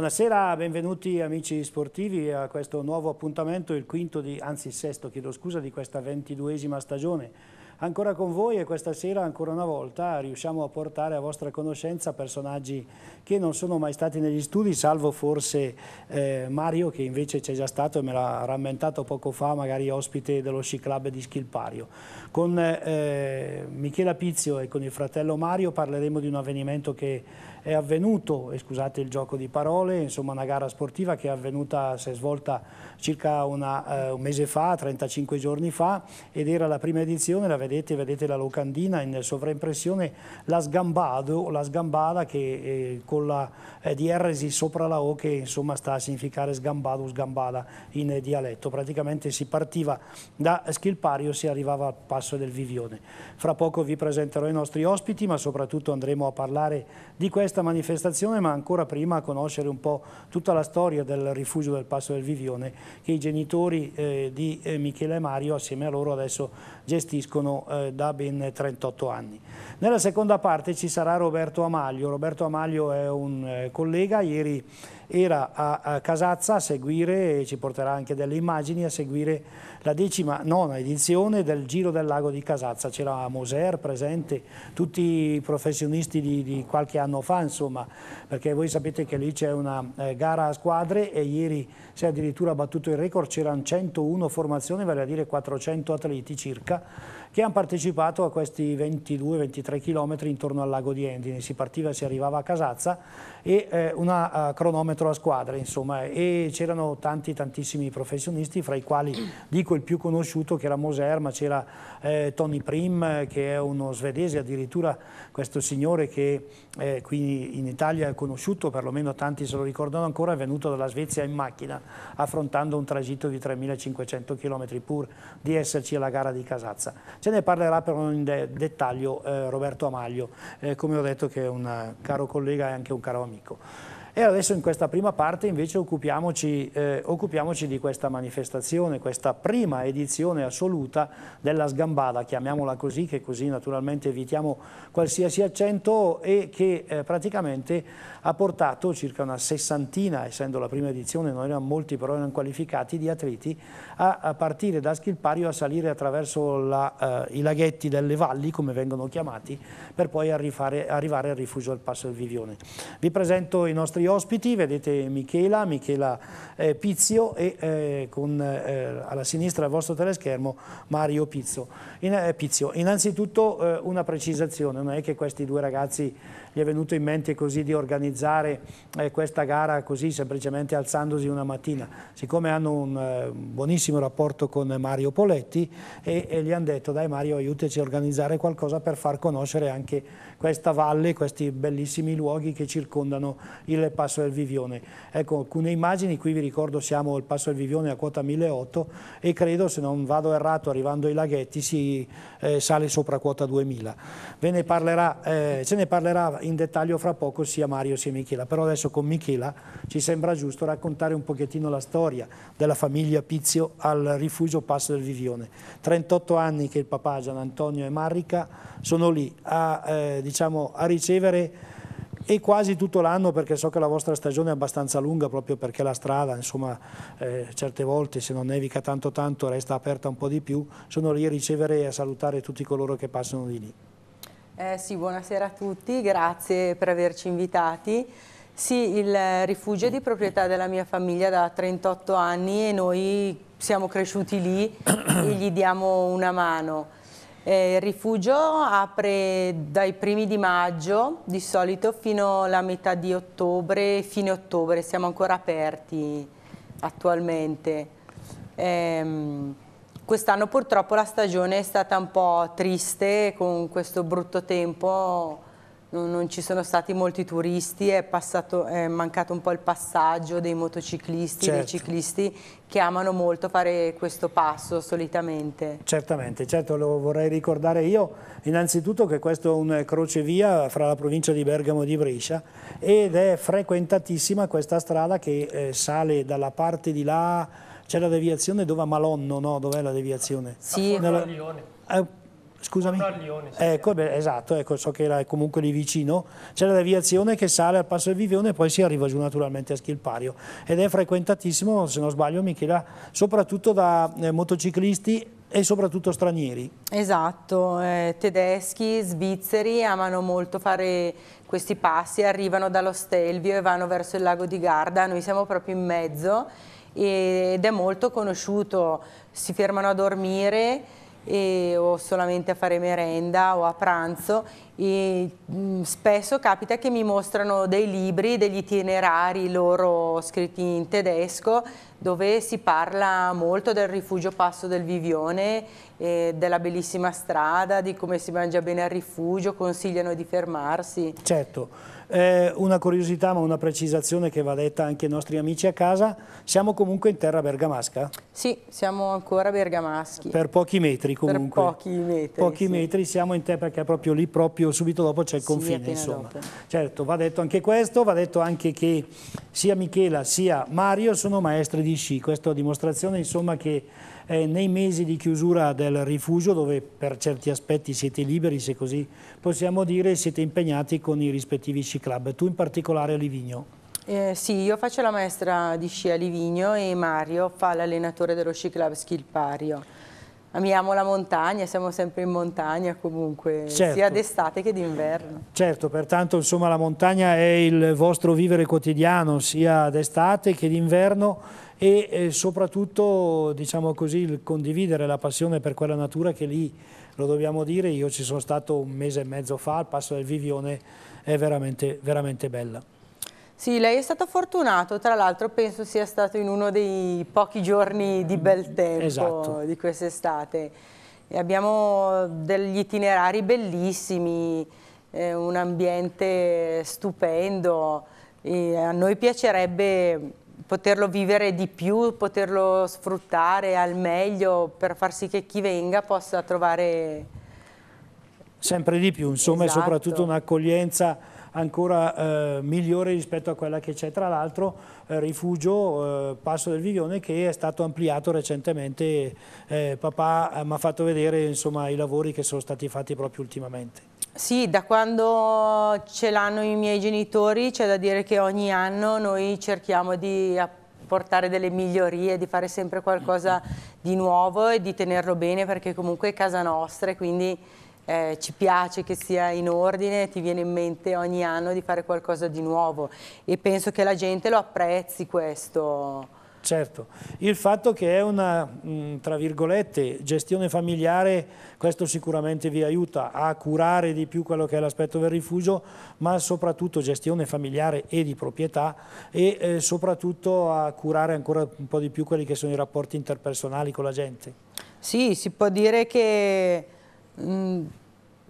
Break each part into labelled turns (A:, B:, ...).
A: Buonasera, benvenuti amici sportivi a questo nuovo appuntamento, il quinto di, anzi il sesto chiedo scusa, di questa ventiduesima stagione. Ancora con voi e questa sera ancora una volta riusciamo a portare a vostra conoscenza personaggi che non sono mai stati negli studi, salvo forse eh, Mario che invece c'è già stato e me l'ha rammentato poco fa, magari ospite dello sci club di Schilpario. Con eh, Michela Pizio e con il fratello Mario parleremo di un avvenimento che è avvenuto, e scusate il gioco di parole, insomma una gara sportiva che è avvenuta, si è svolta circa una, eh, un mese fa, 35 giorni fa, ed era la prima edizione, la vedete, vedete la locandina in sovraimpressione, la sgambado, la sgambada che eh, con la eh, DRS sopra la O che insomma sta a significare sgambado, sgambada in dialetto. Praticamente si partiva da Schilpario, si arrivava al passo del Vivione. Fra poco vi presenterò i nostri ospiti, ma soprattutto andremo a parlare di questa questa manifestazione ma ancora prima a conoscere un po' tutta la storia del rifugio del Passo del Vivione che i genitori eh, di eh, Michele e Mario assieme a loro adesso gestiscono eh, da ben 38 anni. Nella seconda parte ci sarà Roberto Amaglio, Roberto Amaglio è un eh, collega, ieri era a, Casazza a seguire, e ci porterà anche delle immagini, a seguire la decima nona edizione del Giro del Lago di Casazza, c'era Moser presente, tutti i professionisti di, di qualche anno fa, insomma, perché voi sapete che lì c'è una eh, gara a squadre e ieri si è addirittura battuto il record, c'erano 101 formazioni, vale a dire 400 atleti circa, che hanno partecipato a questi 22-23 km intorno al lago di Endine. Si partiva, e si arrivava a Casazza e eh, un eh, cronometro a squadre, insomma, e c'erano tanti, tantissimi professionisti, fra i quali dico il più conosciuto che era Moser, ma c'era eh, Tony Prim, eh, che è uno svedese addirittura questo signore che eh, qui in Italia è conosciuto, perlomeno tanti se lo ricordano ancora, è venuto dalla Svezia in macchina affrontando un tragitto di 3500 km pur di esserci alla gara di Casazza. Ce ne parlerà però in de dettaglio eh, Roberto Amaglio, eh, come ho detto che è un eh, caro collega e anche un caro amico. E adesso in questa prima parte invece occupiamoci, eh, occupiamoci, di questa manifestazione, questa prima edizione assoluta della sgambada, chiamiamola così, che così naturalmente evitiamo qualsiasi accento e che eh, praticamente ha portato circa una sessantina, essendo la prima edizione, non erano molti però erano qualificati, di atleti a, a partire da Schilpario a salire attraverso la, eh, i laghetti delle valli, come vengono chiamati, per poi arrivare, arrivare al rifugio del Passo del Vivione. Vi presento i nostri ospiti, vedete Michela, Michela eh, Pizio e eh, con, eh, alla sinistra del vostro teleschermo Mario Pizzo. In, eh, Pizio. Innanzitutto eh, una precisazione, non è che questi due ragazzi gli è venuto in mente così di organizzare eh, questa gara così semplicemente alzandosi una mattina. Siccome hanno un eh, buonissimo rapporto con Mario Poletti e, e gli hanno detto dai Mario aiutaci a organizzare qualcosa per far conoscere anche questa valle, questi bellissimi luoghi che circondano il Passo del Vivione. Ecco alcune immagini, qui vi ricordo siamo il Passo del Vivione a quota 1008 e credo se non vado errato arrivando ai laghetti si eh, sale sopra quota 2000. Ve ne parlerà, eh, ce ne parlerà in in dettaglio fra poco sia Mario sia Michela, però adesso con Michela ci sembra giusto raccontare un pochettino la storia della famiglia Pizio al rifugio Passo del Vivione. 38 anni che il papà Gian Antonio e Marrica sono lì a, eh, diciamo, a ricevere e quasi tutto l'anno perché so che la vostra stagione è abbastanza lunga proprio perché la strada insomma eh, certe volte se non nevica tanto tanto resta aperta un po' di più sono lì a ricevere e a salutare tutti coloro che passano di lì.
B: Eh, sì, buonasera a tutti, grazie per averci invitati. Sì, il rifugio è di proprietà della mia famiglia da 38 anni e noi siamo cresciuti lì e gli diamo una mano. Eh, il rifugio apre dai primi di maggio di solito fino alla metà di ottobre, fine ottobre, siamo ancora aperti attualmente. Eh, Quest'anno purtroppo la stagione è stata un po' triste con questo brutto tempo, non, ci sono stati molti turisti, è, passato, è, mancato un po' il passaggio dei motociclisti, certo. dei ciclisti che amano molto fare questo passo solitamente.
A: Certamente, certo lo vorrei ricordare io innanzitutto che questo è un crocevia fra la provincia di Bergamo e di Brescia ed è frequentatissima questa strada che eh, sale dalla parte di là c'è la deviazione dove a Malonno, no? Dov'è la deviazione? Sì. A Nella... Lione. Eh, scusami? A Lione. Sì. Ecco, beh, esatto, ecco, so che era comunque lì vicino. C'è la deviazione che sale al passo del Vivione e poi si arriva giù naturalmente a Schilpario. Ed è frequentatissimo, se non sbaglio Michela, soprattutto da eh, motociclisti e soprattutto stranieri.
B: Esatto, eh, tedeschi, svizzeri amano molto fare questi passi, arrivano dallo Stelvio e vanno verso il lago di Garda, noi siamo proprio in mezzo ed è molto conosciuto, si fermano a dormire e, o solamente a fare merenda o a pranzo e mh, mm, spesso capita che mi mostrano dei libri, degli itinerari loro scritti in tedesco dove si parla molto del rifugio Passo del Vivione, eh, della bellissima strada, di come si mangia bene al rifugio, consigliano di fermarsi.
A: Certo. Eh, una curiosità ma una precisazione che va detta anche ai nostri amici a casa, siamo comunque in terra bergamasca?
B: Sì, siamo ancora bergamaschi.
A: Per pochi metri comunque. Per pochi metri. Pochi sì. metri siamo in terra perché è proprio lì, proprio subito dopo c'è il confine sì, insomma. Dopo. Certo, va detto anche questo, va detto anche che sia Michela sia Mario sono maestri di sci, questo a dimostrazione insomma che eh, nei mesi di chiusura del rifugio dove per certi aspetti siete liberi, se così possiamo dire, siete impegnati con i rispettivi sci club, tu in particolare a Livigno.
B: Eh, sì, io faccio la maestra di sci a Livigno e Mario fa l'allenatore dello sci club Schilpario. Amiamo la montagna, siamo sempre in montagna comunque, certo. sia d'estate
A: che d'inverno. Certo, pertanto insomma la montagna è il vostro vivere quotidiano, sia d'estate che d'inverno e eh, soprattutto diciamo così, il condividere la passione per quella natura che lì, lo dobbiamo dire, io ci sono stato un mese e mezzo fa al Passo del Vivione, è veramente, veramente bella.
B: Sì, lei è stato fortunato, tra l'altro penso sia stato in uno dei pochi giorni di bel tempo esatto. di quest'estate. Abbiamo degli itinerari bellissimi, eh, un ambiente stupendo, e a noi piacerebbe poterlo vivere di più, poterlo sfruttare al meglio per far sì che chi venga possa trovare...
A: Sempre di più, insomma, esatto. e soprattutto un'accoglienza ancora eh, migliore rispetto a quella che c'è tra l'altro eh, rifugio eh, Passo del Viglione che è stato ampliato recentemente eh, papà eh, mi ha fatto vedere insomma, i lavori che sono stati fatti proprio ultimamente sì,
B: da quando ce l'hanno i miei genitori c'è da dire che ogni anno noi cerchiamo di portare delle migliorie, di fare sempre qualcosa di nuovo e di tenerlo bene perché comunque è casa nostra e quindi eh, ci piace che sia in ordine, ti viene in mente ogni anno di fare qualcosa di nuovo e penso che la gente lo apprezzi questo.
A: Certo, il fatto che è una, mm, tra virgolette, gestione familiare, questo sicuramente vi aiuta a curare di più quello che è l'aspetto del rifugio, ma soprattutto gestione familiare e di proprietà e eh, soprattutto a curare ancora un po' di più quelli che sono i rapporti interpersonali con la gente. Sì, si può dire che mh, mm,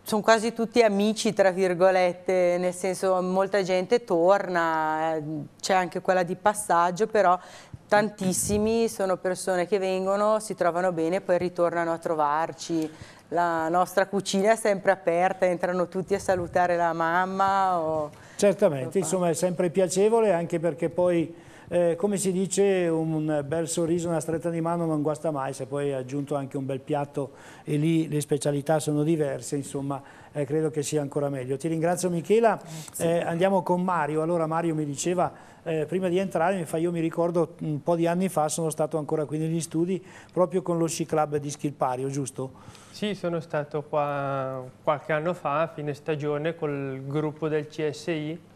A: sono quasi tutti
B: amici, tra virgolette, nel senso molta gente torna, eh, c'è anche quella di passaggio, però tantissimi sono persone che vengono, si trovano bene, poi ritornano a trovarci. La nostra cucina è sempre aperta, entrano tutti a salutare la mamma. O...
A: Certamente, insomma è sempre piacevole anche perché poi eh, come si dice un bel sorriso, una stretta di mano non guasta mai, se poi hai aggiunto anche un bel piatto e lì le specialità sono diverse, insomma eh, credo che sia ancora meglio. Ti ringrazio Michela, eh, andiamo con Mario, allora Mario mi diceva eh, prima di entrare, mi fa, io mi ricordo un po' di anni fa sono stato ancora qui negli studi proprio con lo sci club di Schilpario, giusto?
C: Sì, sono stato qua qualche anno fa, a fine stagione, col gruppo del CSI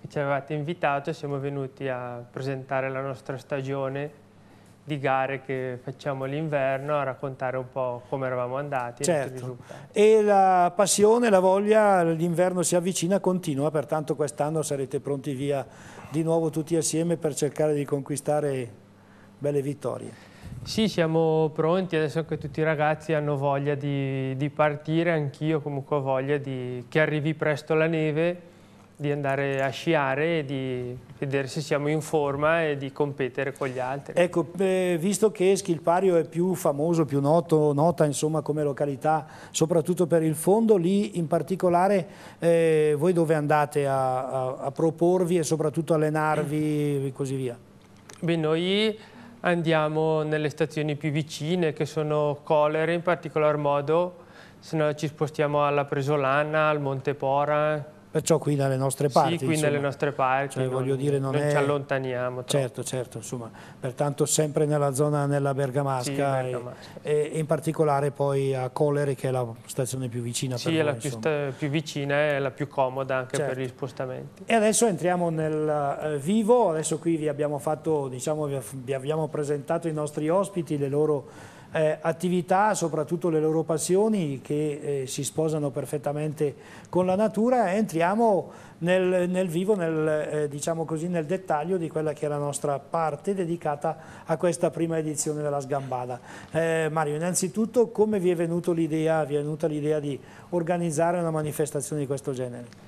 C: che ci avevate invitato e siamo venuti a presentare la nostra stagione di gare che facciamo l'inverno, a raccontare un po' come eravamo andati. Certo,
A: e la passione, la voglia, l'inverno si avvicina, continua, pertanto quest'anno sarete pronti via di nuovo tutti assieme per cercare di conquistare belle vittorie.
C: Sì, siamo pronti, adesso che tutti i ragazzi hanno voglia di, di partire, anch'io comunque ho voglia di, che arrivi presto la neve di andare a sciare, e di vedere se siamo in forma e di competere con gli altri.
A: Ecco, eh, visto che Schilpario è più famoso, più noto, nota insomma, come località, soprattutto per il fondo, lì in particolare eh, voi dove andate a, a, a, proporvi e soprattutto allenarvi
C: e così via? Beh, noi andiamo nelle stazioni più vicine che sono Colere in particolar modo, se no ci spostiamo alla Presolana, al Monte Montepora,
A: Perciò qui dalle nostre parti. Sì, qui insomma. dalle nostre
C: parti. Cioè, non, dire, non, non è... ci allontaniamo.
A: Troppo. Certo, certo, insomma, pertanto sempre nella zona nella Bergamasca, sì, Bergamasca. E, e, in particolare poi a Collere, che è la stazione più vicina sì, per noi. Sì, è la
C: più, più, vicina e la più comoda anche certo. per gli spostamenti.
A: E adesso entriamo nel eh, vivo, adesso qui vi abbiamo fatto, diciamo, vi abbiamo presentato i nostri ospiti, le loro eh, attività, soprattutto le loro passioni che eh, si sposano perfettamente con la natura, entriamo nel, nel vivo, nel, eh, diciamo così, nel dettaglio di quella che è la nostra parte dedicata a questa prima edizione della Sgambada. Eh, Mario, innanzitutto come vi è, venuto l'idea, vi è venuta l'idea di organizzare una manifestazione
C: di questo genere?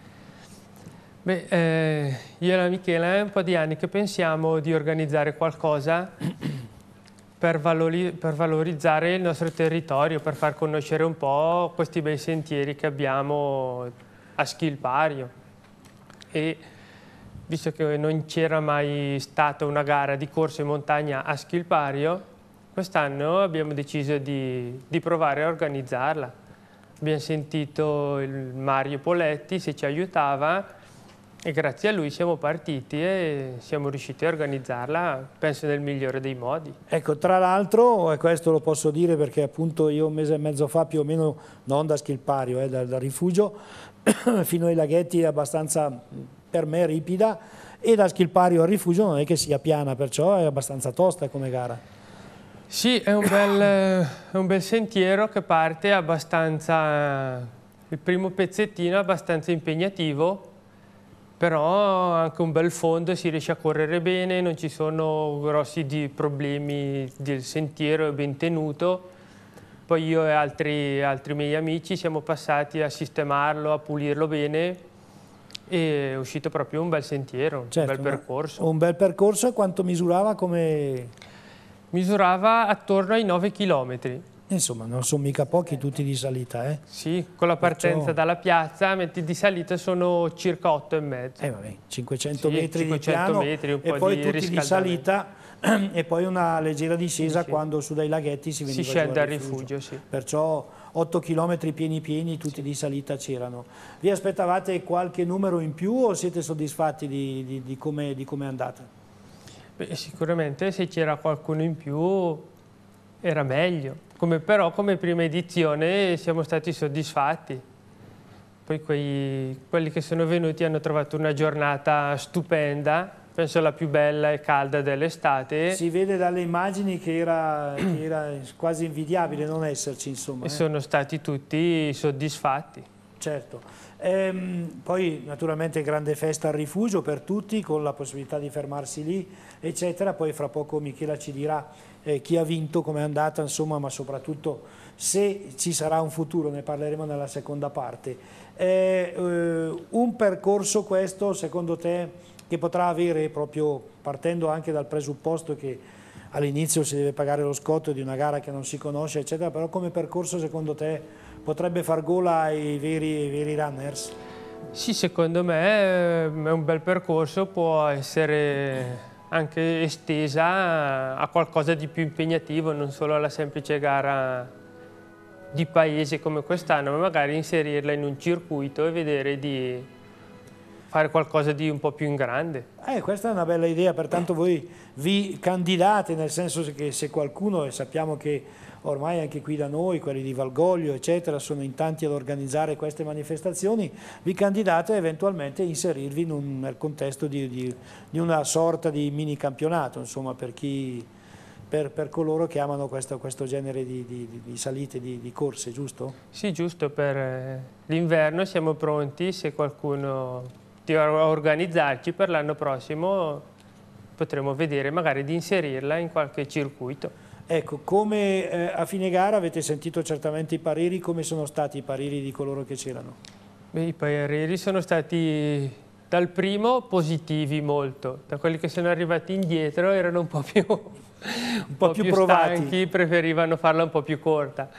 C: Beh, eh, io e la Michela è un po' di anni che pensiamo di organizzare qualcosa per, valorizzare il nostro territorio, per far conoscere un po' questi bei sentieri che abbiamo a Schilpario. E visto che non c'era mai stata una gara di corso in montagna a Schilpario, quest'anno abbiamo deciso di, di, provare a organizzarla. Abbiamo sentito il Mario Poletti se ci aiutava e grazie a lui siamo partiti e siamo riusciti a organizzarla, penso nel migliore dei modi.
A: Ecco, tra l'altro, e questo lo posso dire perché appunto io un mese e mezzo fa più o meno, non da Schilpario, eh, dal, dal rifugio, fino ai laghetti è abbastanza per me ripida e da Schilpario al rifugio non è che sia piana, perciò è abbastanza tosta come gara.
C: Sì, è un bel, è un bel sentiero che parte abbastanza, il primo pezzettino è abbastanza impegnativo, però anche un bel fondo si riesce a correre bene, non ci sono grossi di problemi del sentiero, è ben tenuto. Poi io e altri, altri miei amici siamo passati a sistemarlo, a pulirlo bene e è uscito proprio un bel sentiero, certo, un bel percorso. Un bel percorso quanto misurava come... Misurava attorno ai 9 chilometri.
A: Insomma, non sono mica pochi tutti di salita, eh?
C: Sì, con la partenza Perciò... dalla piazza, di salita sono circa 8 e mezzo. Eh vabbè,
A: 500 sì, metri 500 di piano metri, un po e poi di tutti di salita e poi una leggera discesa sì, sì. quando su dai laghetti si veniva si scende al rifugio. rifugio sì. Perciò 8 km pieni pieni, tutti di salita c'erano. Vi aspettavate qualche numero in più o siete soddisfatti di, di, di come, di come è andata?
C: Beh, sicuramente se c'era qualcuno in più era meglio. Come, però come prima edizione siamo stati soddisfatti. Poi quei, quelli che sono venuti hanno trovato una giornata stupenda, penso la più bella e calda dell'estate. Si
A: vede dalle immagini che era, che era quasi
C: invidiabile non esserci, insomma. E eh. sono stati tutti soddisfatti. Certo.
A: Ehm, poi naturalmente grande festa al rifugio per tutti, con la possibilità di fermarsi lì eccetera. Poi fra poco Michela ci dirà eh, chi ha vinto, come è andata, insomma, ma soprattutto se ci sarà un futuro, ne parleremo nella seconda parte. È, eh, un percorso questo, secondo te, che potrà avere proprio partendo anche dal presupposto che all'inizio si deve pagare lo scotto di una gara che non si conosce, eccetera, però come percorso secondo te potrebbe far gola ai veri, ai veri runners?
C: Sì, secondo me eh, è un bel percorso, può essere anche estesa a qualcosa di più impegnativo, non solo alla semplice gara di paese come quest'anno, ma magari inserirla in un circuito e vedere di fare qualcosa di un po' più in grande.
A: Eh, questa è una bella idea, pertanto voi vi candidate, nel senso che se qualcuno, e sappiamo che ormai anche qui da noi, quelli di Valgoglio, eccetera, sono in tanti ad organizzare queste manifestazioni, vi candidate e eventualmente inserirvi in un, nel contesto di, di, di, una sorta di mini campionato, insomma, per, chi, per, per coloro che amano questo, questo genere di, di salite, di, corse, giusto?
C: Sì, giusto, per eh, l'inverno siamo pronti, se qualcuno di organizzarci per l'anno prossimo potremo vedere magari di inserirla in qualche circuito. Ecco, come eh, a fine
A: gara avete sentito certamente i pareri, come sono stati i pareri di coloro che c'erano?
C: I pareri sono stati dal primo positivi molto, da quelli che sono arrivati indietro erano un po' più, un po
A: un po più, più provati. stanchi,
C: preferivano farla un po' più corta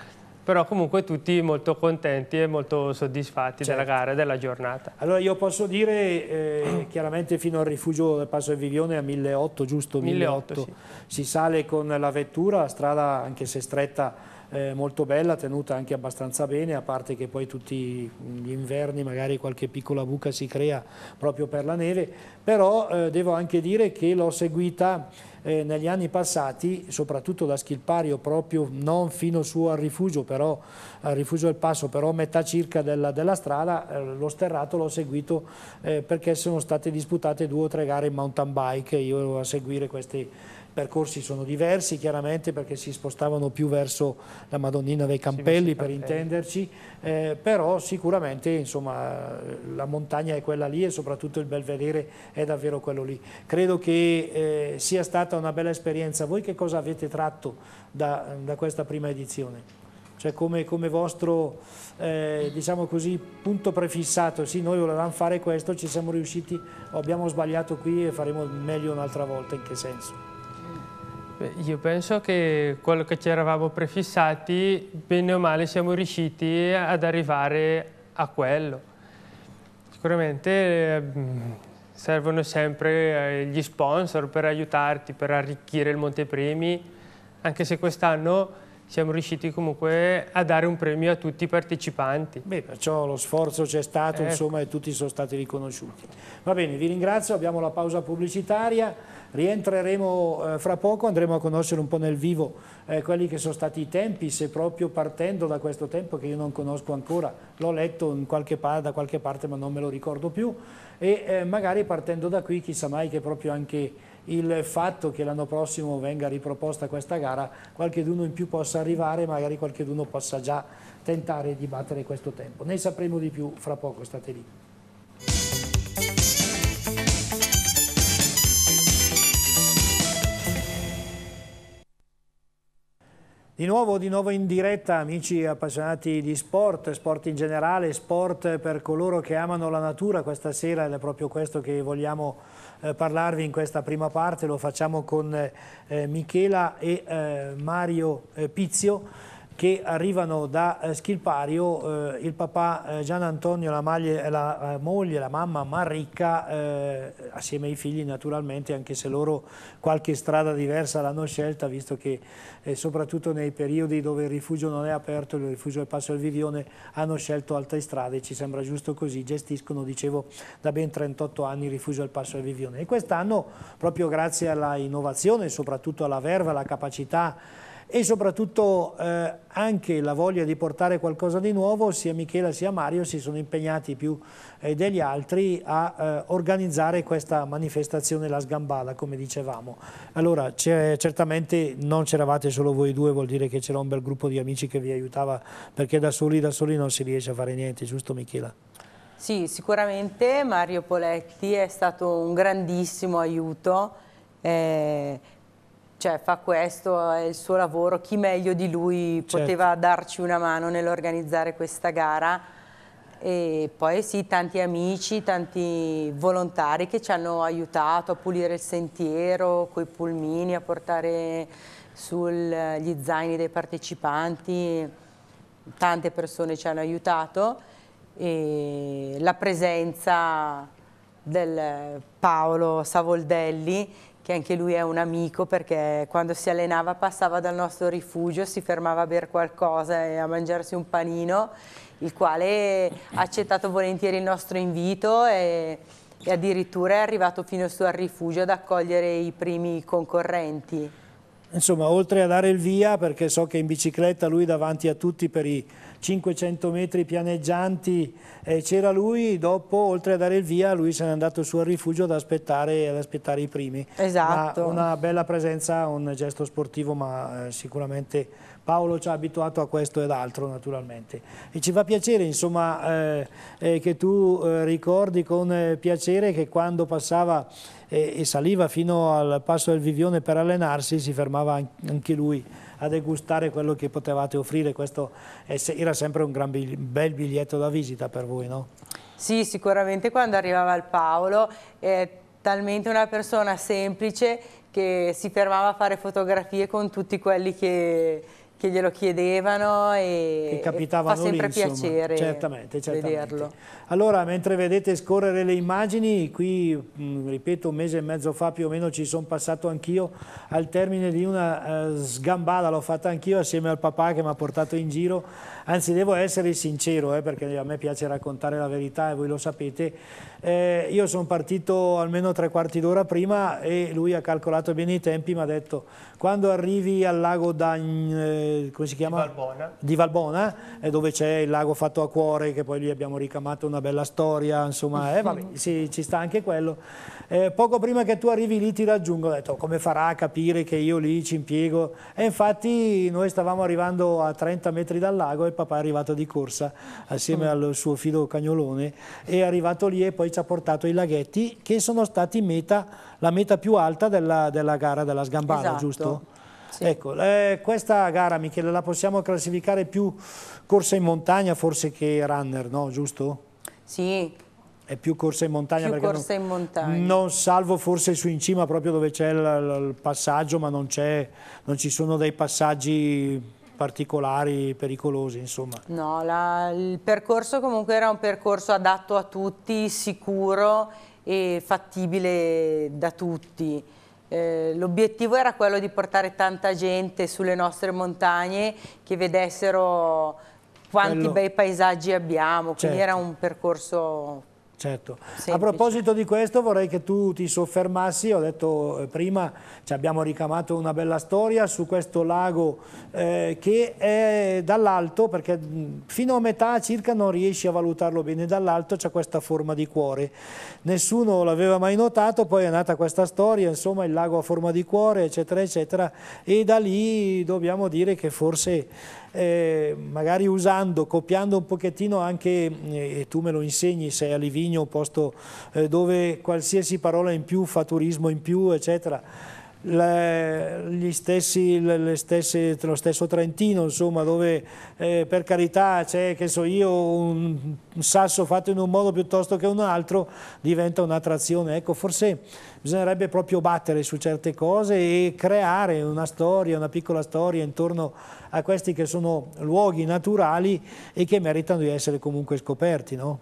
C: però comunque tutti molto contenti e molto soddisfatti certo. della gara e della giornata.
A: Allora io posso dire eh, chiaramente fino al rifugio del Passo del Vivione a 1.800, giusto? 1.800, sì. si sale con la vettura, la strada anche se stretta eh, molto bella, tenuta anche abbastanza bene, a parte che poi tutti gli inverni magari qualche piccola buca si crea proprio per la neve, però eh, devo anche dire che l'ho seguita eh, negli anni passati, soprattutto da Schilpario, proprio non fino su al rifugio, però, al rifugio del passo, però a metà circa della, della strada, eh, lo sterrato l'ho seguito eh, perché sono state disputate due o tre gare in mountain bike, io a seguire questi percorsi sono diversi chiaramente perché si spostavano più verso la Madonnina dei Campelli per intenderci, eh, però sicuramente insomma, la montagna è quella lì e soprattutto il belvedere è davvero quello lì. Credo che eh, sia stata una bella esperienza. Voi che cosa avete tratto da, da questa prima edizione? Cioè come, come vostro eh, diciamo così, punto prefissato, sì noi volevamo fare questo, ci siamo riusciti, abbiamo sbagliato qui e faremo meglio un'altra volta, in che senso?
C: io penso che quello che ci eravamo prefissati, bene o male siamo riusciti ad arrivare a quello. Sicuramente ehm, servono sempre eh, gli sponsor per aiutarti, per arricchire il Montepremi, anche se quest'anno siamo riusciti comunque a dare un premio a tutti i partecipanti. Beh, perciò lo sforzo c'è stato, ecco. insomma,
A: e tutti sono stati riconosciuti. Va bene, vi ringrazio, abbiamo la pausa pubblicitaria. Rientreremo eh, fra poco, andremo a conoscere un po' nel vivo eh, quelli che sono stati i tempi, se proprio partendo da questo tempo che io non conosco ancora, l'ho letto qualche da qualche parte ma non me lo ricordo più, e eh, magari partendo da qui chissà mai che proprio anche il fatto che l'anno prossimo venga riproposta questa gara, qualche qualcheduno in più possa arrivare, magari qualche qualcheduno possa già tentare di battere questo tempo. Ne sapremo di più fra poco, state lì. Di nuovo, di nuovo, in diretta amici appassionati di sport, sport in generale, sport per coloro che amano la natura questa sera ed è proprio questo che vogliamo eh, parlarvi in questa prima parte, lo facciamo con eh, Michela e eh, Mario eh, Pizio che arrivano da eh, Schilpario, eh, il papà eh, Gian Antonio, la, maglie, la moglie, la mamma Marricca, assieme ai figli naturalmente, anche se loro qualche strada diversa l'hanno scelta, visto che soprattutto nei periodi dove il rifugio non è aperto, il rifugio del passo del Vivione, hanno scelto altre strade, ci sembra giusto così, gestiscono, dicevo, da ben 38 anni il rifugio del passo del Vivione. E quest'anno, proprio grazie alla innovazione, soprattutto alla verva, alla capacità e soprattutto eh, anche la voglia di portare qualcosa di nuovo, sia Michela sia Mario si sono impegnati più eh, degli altri a eh, organizzare questa manifestazione La Sgambala, come dicevamo. Allora, certamente non c'eravate solo voi due, vuol dire che c'era un bel gruppo di amici che vi aiutava, perché da soli, da soli non si riesce a fare niente, giusto Michela?
B: Sì, sicuramente Mario Poletti è stato un grandissimo aiuto, eh, cioè, fa questo, è il suo lavoro, chi meglio di lui certo. poteva certo. darci una mano nell'organizzare questa gara e poi sì, tanti amici, tanti volontari che ci hanno aiutato a pulire il sentiero, coi pulmini, a portare sugli zaini dei partecipanti, tante persone ci hanno aiutato e la presenza del Paolo Savoldelli che anche lui è un amico perché quando si allenava passava dal nostro rifugio, si fermava a bere qualcosa e a mangiarsi un panino, il quale ha accettato volentieri il nostro invito e, e addirittura è arrivato fino al suo rifugio ad accogliere i primi concorrenti.
A: Insomma, oltre a dare il via, perché so che in bicicletta lui davanti a tutti per i 500 metri pianeggianti eh, c'era lui, dopo oltre a dare il via lui se n'è andato su al rifugio ad aspettare, ad aspettare i primi. Esatto. Ma una bella presenza, un gesto sportivo ma eh, sicuramente Paolo ci ha abituato a questo ed altro naturalmente. E ci fa piacere insomma eh, eh che tu eh, ricordi con eh, piacere che quando passava e, e saliva fino al passo del Vivione per allenarsi, si fermava anche lui a degustare quello che potevate offrire. Questo era sempre un big, bel biglietto da visita per voi, no?
B: Sì, sicuramente quando arrivava il Paolo è talmente una persona semplice che si fermava a fare fotografie con tutti quelli che, che glielo chiedevano e, che fa sempre lì, piacere certamente, certamente. vederlo.
A: Allora, mentre vedete scorrere le immagini, qui, mm, ripeto, un mese e mezzo fa più o meno ci sono passato anch'io al termine di una uh, eh, sgambata, l'ho fatta anch'io assieme al papà che mi ha portato in giro, anzi devo essere sincero eh, perché a me piace raccontare la verità e voi lo sapete, eh, io sono partito almeno tre quarti d'ora prima e lui ha calcolato bene i tempi, mi ha detto quando arrivi al lago Dagn, eh, come si chiama? Di Valbona, Di Valbona eh, dove c'è il lago fatto a cuore che poi lì abbiamo ricamato una bella storia, insomma, eh, vabbè, sì, ci sta anche quello eh, poco prima che tu arrivi lì ti raggiungo, ho detto come farà a capire che io lì ci impiego? E infatti noi stavamo arrivando a 30 metri dal lago e papà è arrivato di corsa assieme mm. al suo fido cagnolone, è arrivato lì e poi ci ha portato i laghetti che sono stati meta, la meta più alta della, della gara della Sgambala, esatto. giusto? Sì. Ecco, eh, questa gara Michele la possiamo classificare più corsa in montagna forse che runner, no? Giusto? Sì, è più corsa in montagna. Più corsa non, in montagna. Non salvo forse su in cima proprio dove c'è il, il, passaggio, ma non, non ci sono dei passaggi particolari, pericolosi, insomma.
B: No, la, il percorso comunque era un percorso adatto a tutti, sicuro e fattibile da tutti. Eh, L'obiettivo era quello di portare tanta gente sulle nostre montagne che vedessero quanti Bello. bei paesaggi abbiamo, quindi certo. era un percorso
A: Certo. Semplice. A proposito di questo vorrei che tu ti soffermassi, ho detto eh, prima, ci abbiamo ricamato una bella storia su questo lago eh, che è dall'alto, perché mm, fino a metà circa non riesci a valutarlo bene, dall'alto c'è questa forma di cuore. Nessuno l'aveva mai notato, poi è nata questa storia, insomma il lago a forma di cuore, eccetera, eccetera, e da lì dobbiamo dire che forse eh, magari usando, copiando un pochettino anche, mm, e tu me lo insegni, sei a Livigno, Torino, un posto eh, dove qualsiasi parola in più fa turismo in più, eccetera. Le, stessi, le stesse, lo stesso Trentino, insomma, dove eh, per carità c'è, che so io, un, un, sasso fatto in un modo piuttosto che un altro, diventa un'attrazione. Ecco, forse bisognerebbe proprio battere su certe cose e creare una storia, una piccola storia intorno a questi che sono luoghi naturali e che meritano di essere comunque scoperti, no?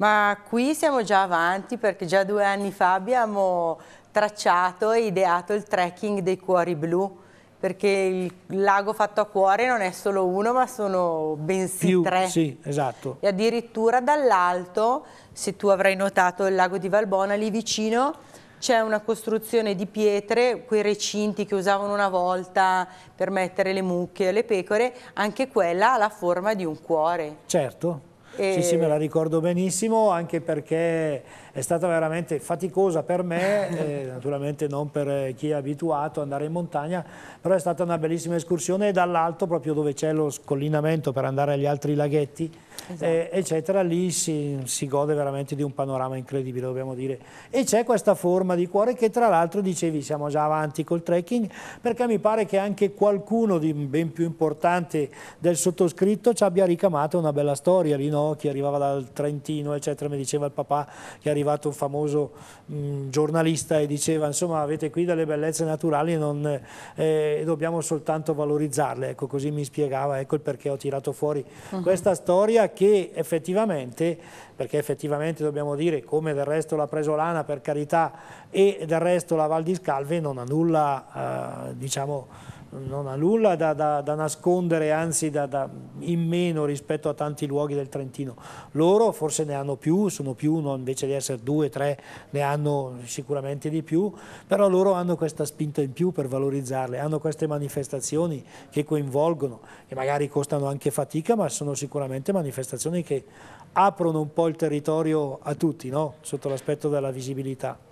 A: Ma
B: qui siamo già avanti perché già due anni fa abbiamo tracciato e ideato il trekking dei cuori blu perché il lago fatto a cuore non è solo uno ma sono bensì Più, tre sì,
A: esatto. e
B: addirittura dall'alto se tu avrai notato il lago di Valbona lì vicino c'è una costruzione di pietre, quei recinti che usavano una volta per mettere le mucche e le pecore, anche quella ha la forma di un cuore.
A: Certo, e... Sì, sì, me la ricordo benissimo, anche perché è stata veramente faticosa per me, eh, naturalmente non per chi è abituato ad andare in montagna, però è stata una bellissima escursione e dall'alto, proprio dove c'è lo scollinamento per andare agli altri laghetti, esatto. Eh, eccetera, lì si, si, gode veramente di un panorama incredibile, dobbiamo dire. E c'è questa forma di cuore che tra l'altro dicevi siamo già avanti col trekking perché mi pare che anche qualcuno di ben più importante del sottoscritto ci abbia ricamato una bella storia lì, no? Chi arrivava dal Trentino, eccetera, mi diceva il papà che è arrivato un famoso mh, giornalista e diceva insomma avete qui delle bellezze naturali e non, eh, dobbiamo soltanto valorizzarle, ecco così mi spiegava ecco il perché ho tirato fuori uh -huh. questa storia che effettivamente, perché effettivamente dobbiamo dire come del resto la Presolana per carità e del resto la Val di Scalve non ha nulla eh, diciamo, non ha nulla da, da, da nascondere, anzi da, in meno rispetto a tanti luoghi del Trentino. Loro forse ne hanno più, sono più, no? invece di essere due, tre, ne hanno sicuramente di più, però loro hanno questa spinta in più per valorizzarle, hanno queste manifestazioni che coinvolgono, che magari costano anche fatica, ma sono sicuramente manifestazioni che aprono un po' il territorio a tutti, no? sotto l'aspetto della visibilità.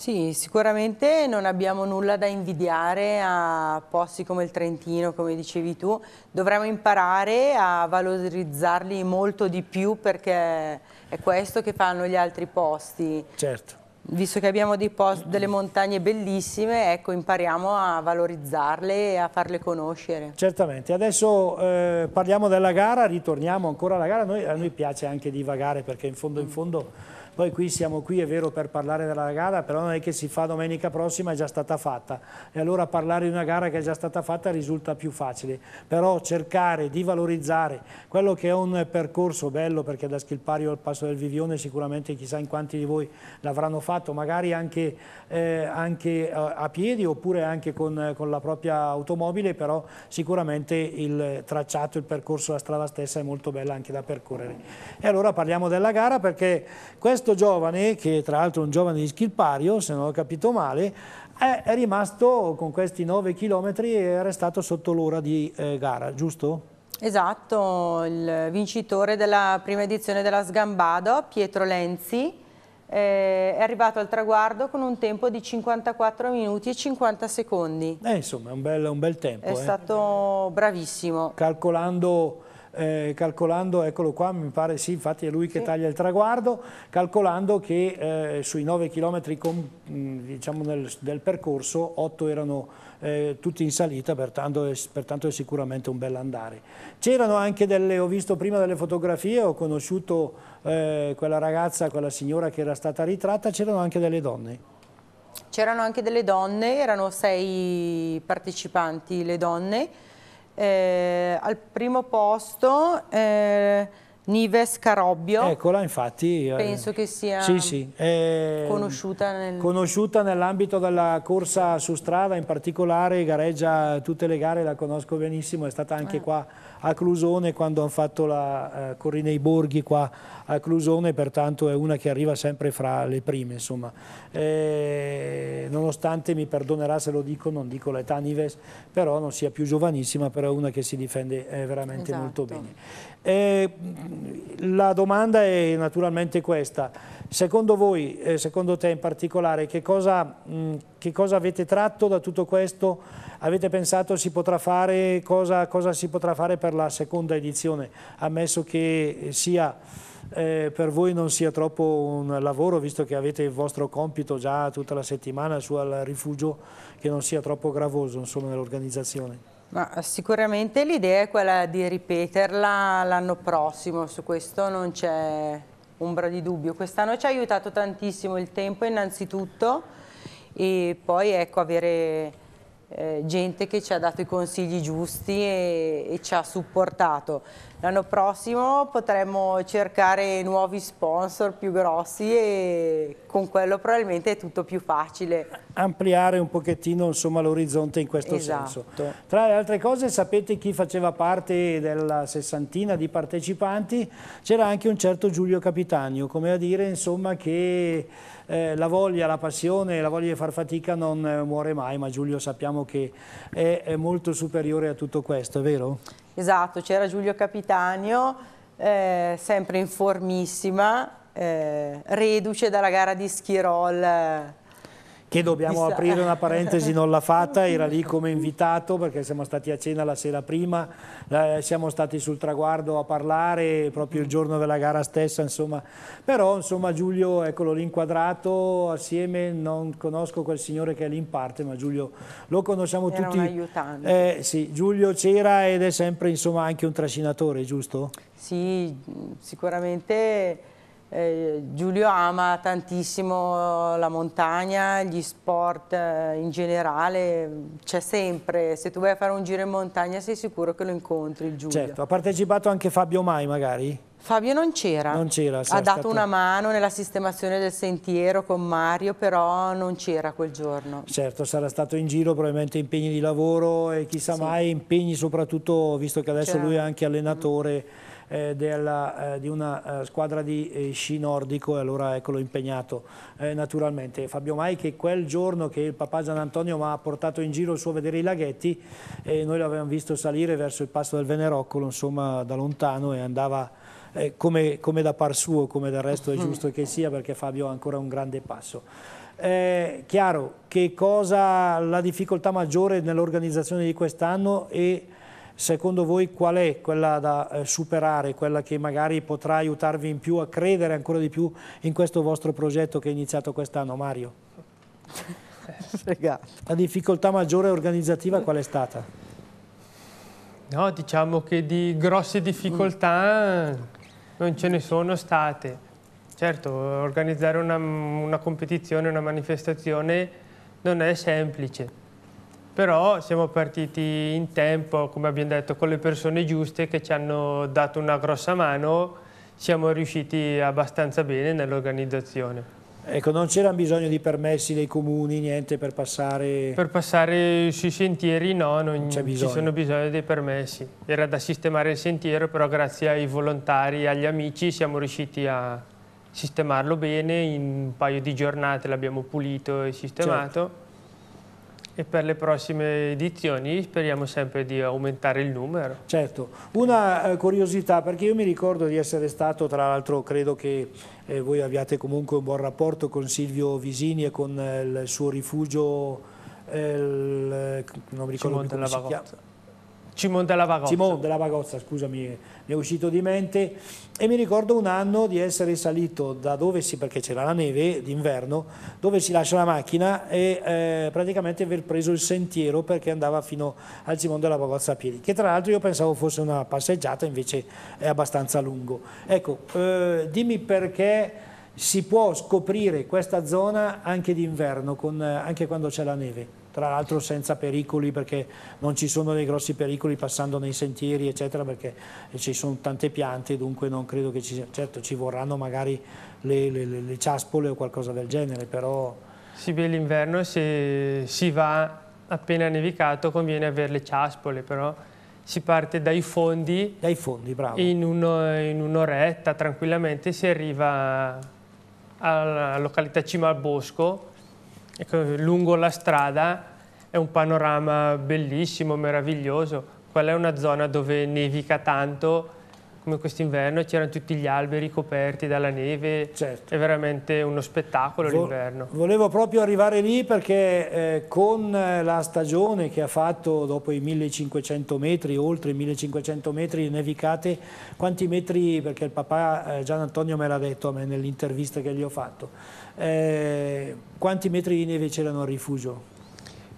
B: Sì, sicuramente non abbiamo nulla da invidiare a posti come il Trentino, come dicevi tu. Dovremmo imparare a valorizzarli molto di più perché è questo che fanno gli altri posti. Certo. Visto che abbiamo post, delle montagne bellissime, ecco, impariamo a valorizzarle e a farle conoscere.
A: Certamente, adesso eh, parliamo della gara, ritorniamo ancora alla gara, noi, a noi piace anche divagare perché in fondo in mm. fondo poi qui siamo qui, è vero, per parlare della gara, però non è che si fa domenica prossima, è già stata fatta. E allora parlare di una gara che è già stata fatta risulta più facile. Però cercare di valorizzare quello che è un percorso bello, perché da Schilpario al Passo del Vivione sicuramente chissà in quanti di voi l'avranno fatto, magari anche, eh, anche, eh, a piedi oppure anche con, con la propria automobile, però sicuramente il tracciato, il percorso, la strada stessa è molto bella anche da percorrere. E allora parliamo della gara perché questo questo giovane, che tra l'altro è un giovane di Schilpario, se non ho capito male, è rimasto con questi 9 km e è restato sotto l'ora di eh, gara, giusto?
B: Esatto, il vincitore della prima edizione della Sgambado, Pietro Lenzi, eh, è arrivato al traguardo con un tempo di 54 minuti e 50
A: secondi. Eh, insomma, è un bel, un bel tempo. È eh. stato bravissimo. Calcolando eh, calcolando, eccolo qua, mi pare sì, infatti è lui che sì. taglia il traguardo, calcolando che eh, sui 9 km con, diciamo nel, del percorso 8 erano eh, tutti in salita, pertanto è, pertanto è sicuramente un bel andare. C'erano anche delle, ho visto prima delle fotografie, ho conosciuto eh, quella ragazza, quella signora che era stata ritratta, c'erano anche delle donne.
B: C'erano anche delle donne, erano sei partecipanti le donne, eh, al primo
A: posto eh, Nives Carobbio. Eccola, infatti. Eh, Penso
B: eh, che sia sì,
A: sì, eh, conosciuta. Nel... Conosciuta nell'ambito della corsa su strada, in particolare gareggia tutte le gare, la conosco benissimo, è stata anche ah. qua a Clusone quando hanno fatto la eh, Corrine ai Borghi qua a Clusone, pertanto è una che arriva sempre fra le prime. E, eh, nonostante mi perdonerà se lo dico, non dico l'età Nives, però non sia più giovanissima, però è una che si difende eh, veramente esatto. molto bene. E, eh, la domanda è naturalmente questa. Secondo voi, eh, secondo te in particolare, che cosa, mm, che cosa avete tratto da tutto questo? Avete pensato si potrà fare, cosa, cosa si potrà fare per per la seconda edizione, ammesso che eh, sia, eh, per voi non sia troppo un lavoro, visto che avete il vostro compito già tutta la settimana sul rifugio, che non sia troppo gravoso insomma, nell'organizzazione.
B: Ma sicuramente l'idea è quella di ripeterla l'anno prossimo, su questo non c'è ombra di dubbio. Quest'anno ci ha aiutato tantissimo il tempo innanzitutto e poi ecco avere eh, gente che ci ha dato i consigli giusti e, e ci ha supportato l'anno prossimo potremo cercare nuovi sponsor più grossi e con quello probabilmente è tutto più facile.
A: Ampliare un pochettino l'orizzonte in questo esatto. senso. Tra le altre cose sapete chi faceva parte della sessantina di partecipanti? C'era anche un certo Giulio Capitanio, come a dire insomma che eh, la voglia, la passione, la voglia di far fatica non eh, muore mai, ma Giulio sappiamo che è, è molto superiore a tutto questo, è vero?
B: Esatto, c'era Giulio Capitanio, eh, sempre in formissima, eh, reduce dalla gara di Schirol. roll
A: che dobbiamo Chissà. aprire una parentesi non l'ha fatta, era lì come invitato perché siamo stati a cena la sera prima, eh, siamo stati sul traguardo a parlare proprio il giorno della gara stessa, insomma. però insomma Giulio eccolo lì inquadrato assieme, non conosco quel signore che è lì in parte, ma Giulio lo conosciamo era tutti. Un
B: aiutante.
A: Eh, sì, Giulio c'era ed è sempre insomma anche un trascinatore, giusto?
B: Sì, sicuramente eh, Giulio ama tantissimo la montagna, gli sport eh, in generale, c'è sempre, se tu vai a fare un giro in montagna sei sicuro che lo incontri Giulio. Certo,
A: ha partecipato anche Fabio Mai magari?
B: Fabio non c'era, ha dato stato... una mano nella sistemazione del sentiero con Mario, però non c'era quel giorno.
A: Certo, sarà stato in giro, probabilmente impegni di lavoro e chissà sì. mai impegni soprattutto, visto che adesso lui è certo. anche allenatore eh, della, eh, di una eh, squadra di eh, sci nordico e allora eccolo impegnato eh, naturalmente. Fabio Mai che quel giorno che il papà Gian Antonio mi ha portato in giro il suo vedere i laghetti e noi l'avevamo visto salire verso il passo del Veneroccolo, insomma da lontano e andava eh, come, come, da par suo, come del resto è mm. giusto che sia, perché Fabio ha ancora un grande passo. Eh, chiaro, che cosa la difficoltà maggiore nell'organizzazione di quest'anno e secondo voi qual è quella da eh, superare, quella che magari potrà aiutarvi in più a credere ancora di più in questo vostro progetto che è iniziato quest'anno, Mario? La difficoltà maggiore organizzativa qual è stata?
C: No, diciamo che di grosse difficoltà non ce ne sono state. Certo, organizzare una, una competizione, una manifestazione non è semplice, però siamo partiti in tempo, come abbiamo detto, con le persone giuste che ci hanno dato una grossa mano, siamo riusciti abbastanza bene nell'organizzazione.
A: Ecco, non c'era bisogno di permessi dei comuni, niente per passare...
C: Per passare sui sentieri no, non, ci sono bisogno dei permessi. Era da sistemare il sentiero, però grazie ai volontari e agli amici siamo riusciti a sistemarlo bene. In un paio di giornate l'abbiamo pulito e sistemato. Certo. E per le prossime edizioni speriamo sempre di aumentare il numero.
A: Certo, una eh, curiosità perché io mi ricordo di essere stato, tra l'altro credo che eh, voi abbiate comunque un buon rapporto con Silvio Visini e con eh, il suo rifugio, eh, il, eh, non mi ricordo più come si chiama. Cimon della Vagozza. Cimon della Vagozza, scusami, mi è uscito di mente. E mi ricordo un anno di essere salito da dove si, perché c'era la neve d'inverno, dove si lascia la macchina e eh, praticamente aver preso il sentiero perché andava fino al Cimon della Vagozza a piedi, che tra l'altro io pensavo fosse una passeggiata, invece è abbastanza lungo. Ecco, eh, dimmi perché si può scoprire questa zona anche d'inverno, eh, anche quando c'è la neve tra l'altro senza pericoli perché non ci sono dei grossi pericoli passando nei sentieri eccetera perché ci sono tante piante dunque non credo che ci sia, certo ci vorranno magari le, le, le, le ciaspole o qualcosa del genere però...
C: Sì, beh, l'inverno se si va appena nevicato conviene avere le ciaspole però si parte dai fondi, dai fondi bravo in, un'oretta un tranquillamente si arriva alla località Cima al Bosco Ecco, lungo la strada è un panorama bellissimo, meraviglioso. Qual è una zona dove nevica tanto come quest'inverno c'erano tutti gli alberi coperti dalla neve, certo. è veramente uno spettacolo Vo l'inverno.
A: Volevo proprio arrivare lì perché eh, con eh, la stagione che ha fatto dopo i 1500 metri, oltre i 1500 metri nevicate, quanti metri, perché il papà eh, Gian Antonio me l'ha detto a me nell'intervista che gli ho fatto, eh, quanti metri di neve c'erano al rifugio?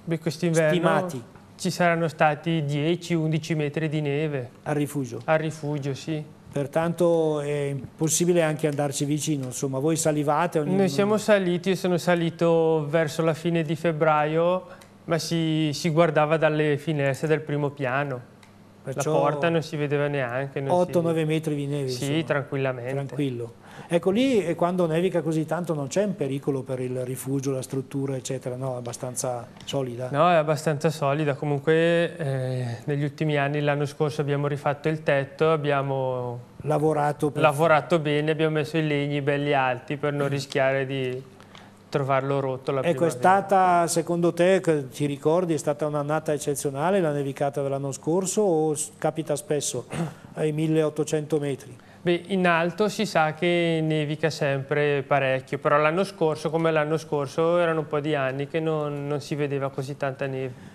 C: Beh, Stimati ci saranno stati 10-11 metri di neve. Al rifugio? Al rifugio, sì.
A: Pertanto è possibile anche andarci vicino, insomma, voi salivate? Ogni... Noi siamo
C: saliti, io sono salito verso la fine di febbraio, ma si, si guardava dalle finestre del primo piano. Perciò la porta non si vedeva neanche. 8-9 metri di neve. Sì, insomma. tranquillamente. Tranquillo. Ecco, lì eh, quando nevica
A: così tanto non c'è un pericolo per il rifugio, la struttura, eccetera, no? È abbastanza solida?
C: No, è abbastanza solida. Comunque eh, negli ultimi anni, l'anno scorso abbiamo rifatto il tetto, abbiamo lavorato, per... lavorato bene, abbiamo messo i legni belli alti per non rischiare di trovarlo rotto Ecco, è
A: stata, secondo te, ti ricordi, è stata un'annata eccezionale la nevicata dell'anno scorso o capita spesso ai 1800 metri?
C: Beh, in alto si sa che nevica sempre parecchio, però l'anno scorso, come l'anno scorso, erano un po' di anni che non, non si vedeva così tanta neve.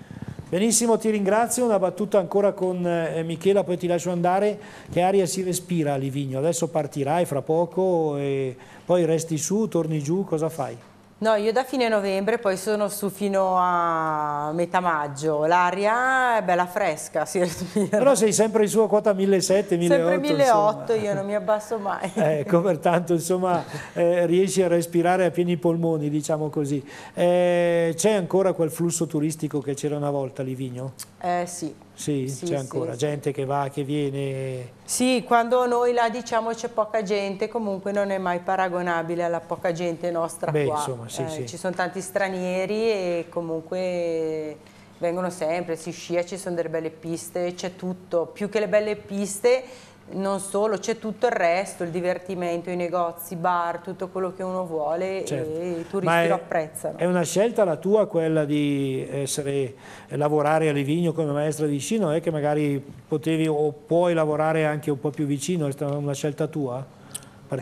A: Benissimo, ti ringrazio. Una battuta ancora con eh, Michela, poi ti lascio andare. Che aria si respira a Livigno? Adesso partirai fra poco e poi resti su, torni giù, cosa fai?
B: No, io da fine novembre poi sono su fino a metà maggio, l'aria è bella fresca, si respira.
A: Però sei sempre in sua quota 1700, 1800. Sempre 1800,
B: io non mi abbasso mai. Ecco,
A: pertanto insomma eh, riesci a respirare a pieni polmoni, diciamo così. Eh, C'è ancora quel flusso turistico che c'era una volta, Livigno?
B: Eh sì, sì, sì c'è ancora sì, gente
A: sì. che va, che viene.
B: Sì, quando noi là diciamo c'è poca gente, comunque non è mai paragonabile alla poca gente nostra Beh, qua. Insomma, sì, eh, sì. Ci sono tanti stranieri e comunque vengono sempre, si scia, ci sono delle belle piste, c'è tutto. Più che le belle piste non solo, c'è tutto il resto, il divertimento, i negozi, i bar, tutto quello che uno vuole certo. e i turisti è, lo apprezzano. È
A: una scelta la tua quella di essere, lavorare a Livigno come maestra di vicino, è che magari potevi o puoi lavorare anche un po' più vicino, è stata una scelta tua?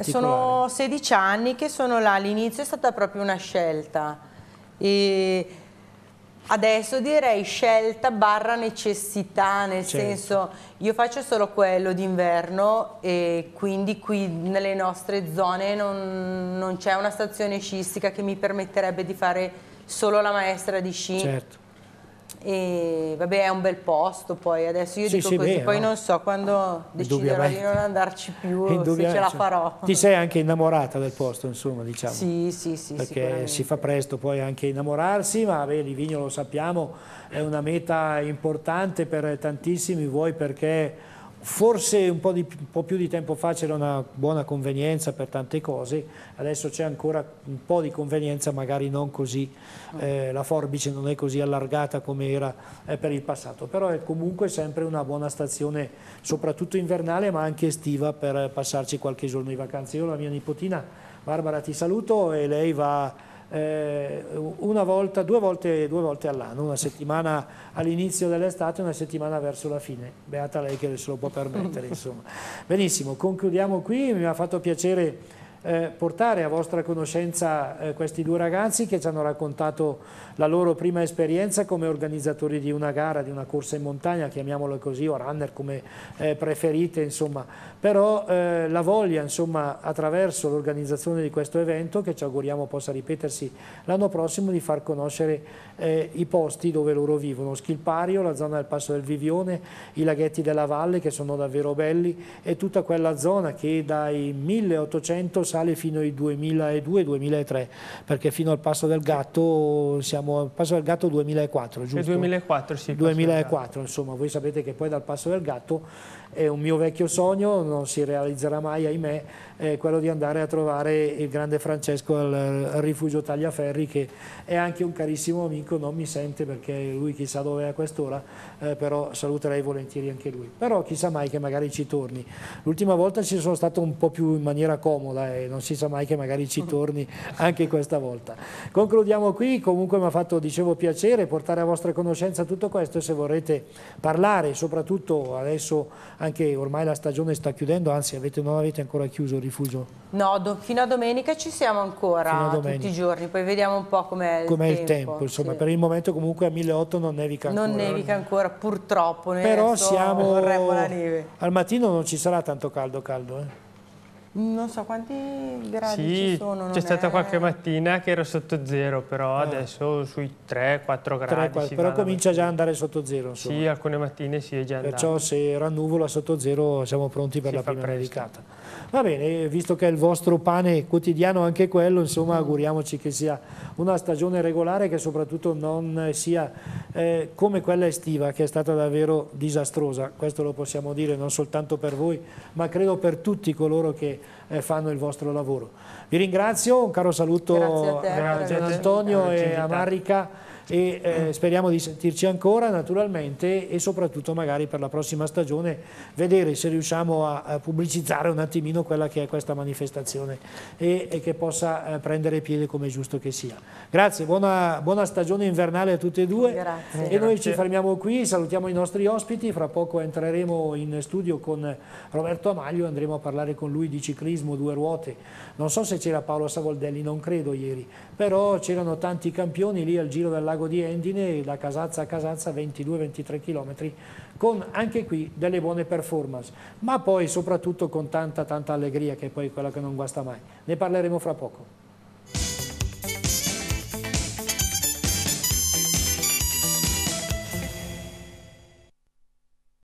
A: Sono
B: 16 anni che sono là, all'inizio è stata proprio una scelta. E Adesso direi scelta barra necessità, nel certo. senso io faccio solo quello d'inverno e quindi qui nelle nostre zone non, non c'è una stazione sciistica che mi permetterebbe di fare solo la maestra di sci. Certo e vabbè è un bel posto poi adesso io sì, dico sì, così, beh, poi no? non so quando
A: deciderò di non
B: andarci più se ce la farò. Ti
A: sei anche innamorata del posto insomma diciamo. Sì sì sì Perché si fa presto poi anche innamorarsi ma beh, Livigno lo sappiamo è una meta importante per tantissimi vuoi perché Forse un po, di, un po, più di tempo fa c'era una buona convenienza per tante cose, adesso c'è ancora un po' di convenienza, magari non così, eh, la forbice non è così allargata come era eh, per il passato, però è comunque sempre una buona stazione, soprattutto invernale ma anche estiva per passarci qualche giorno di vacanza. Io la mia nipotina Barbara ti saluto e lei va eh, una volta, due volte, due volte all'anno, una settimana all'inizio dell'estate e una settimana verso la fine. Beata lei che se lo può permettere, insomma. Benissimo, concludiamo qui, mi ha fatto piacere eh, portare a vostra conoscenza eh, questi due ragazzi che ci hanno raccontato la loro prima esperienza come organizzatori di una gara, di una corsa in montagna, chiamiamola così, o runner come eh, preferite, insomma, però eh, la voglia insomma, attraverso l'organizzazione di questo evento che ci auguriamo possa ripetersi l'anno prossimo di far conoscere eh, i posti dove loro vivono, Schilpario, la zona del Passo del Vivione, i laghetti della valle che sono davvero belli e tutta quella zona che dai 1800 sale fino ai 2002-2003 perché fino al Passo del Gatto siamo al Passo del Gatto 2004 giusto?
C: 2004 sì. 2004
A: insomma voi sapete che poi dal Passo del Gatto è un mio vecchio sogno non si realizzerà mai, ahimè, è quello di andare a trovare il grande Francesco al, rifugio Tagliaferri che è anche un carissimo amico, non mi sente perché lui chissà dove è a quest'ora, eh, però saluterei volentieri anche lui. Però chissà mai che magari ci torni. L'ultima volta ci sono stato un po' più in maniera comoda e non si sa mai che magari ci torni anche questa volta. Concludiamo qui, comunque mi ha fatto, dicevo, piacere portare a vostra conoscenza tutto questo e se vorrete parlare, soprattutto adesso anche ormai la stagione sta chiudendo, chiudendo, anzi avete, non avete ancora chiuso il rifugio?
B: No, do, fino a domenica ci siamo ancora tutti i giorni, poi vediamo un po' com'è com il, tempo. insomma,
A: sì. per il momento comunque a 1.800 non nevica ancora. Non nevica
B: ancora, purtroppo. Però siamo al
A: mattino
C: non ci sarà tanto caldo caldo,
A: eh?
B: Non so quanti gradi sì, ci sono. C'è stata è... qualche
C: mattina che era sotto zero, però eh. adesso sui 3-4 gradi. 3, però comincia già ad andare sotto zero. Insomma. Sì, alcune mattine si è già andato. Perciò
A: se rannuvola sotto zero siamo pronti per si la prima presto. Va bene, visto che è il vostro pane quotidiano anche quello, insomma mm. auguriamoci che sia una stagione regolare che soprattutto non sia eh, come quella estiva che è stata davvero disastrosa. Questo lo possiamo dire non soltanto per voi, ma credo per tutti coloro che eh, fanno il vostro lavoro. Vi ringrazio, un caro saluto a, te, a Gian Antonio e a Marica e eh, speriamo di sentirci ancora naturalmente e soprattutto magari per la prossima stagione vedere se riusciamo a, a pubblicizzare un attimino quella che è questa manifestazione e, e che possa eh, prendere piede come è giusto che sia. Grazie, buona, buona stagione invernale a tutte e due Grazie. Eh, e Grazie. noi ci fermiamo qui, salutiamo i nostri ospiti, fra poco entreremo in studio con Roberto Amaglio, andremo a parlare con lui di ciclismo, due ruote, non so se c'era Paolo Savoldelli, non credo ieri, però c'erano tanti campioni lì al giro del lago di Endine, da Casazza a Casazza 22-23 km, con anche qui delle buone performance, ma poi soprattutto con tanta tanta allegria che è poi quella che non guasta mai. Ne parleremo fra poco.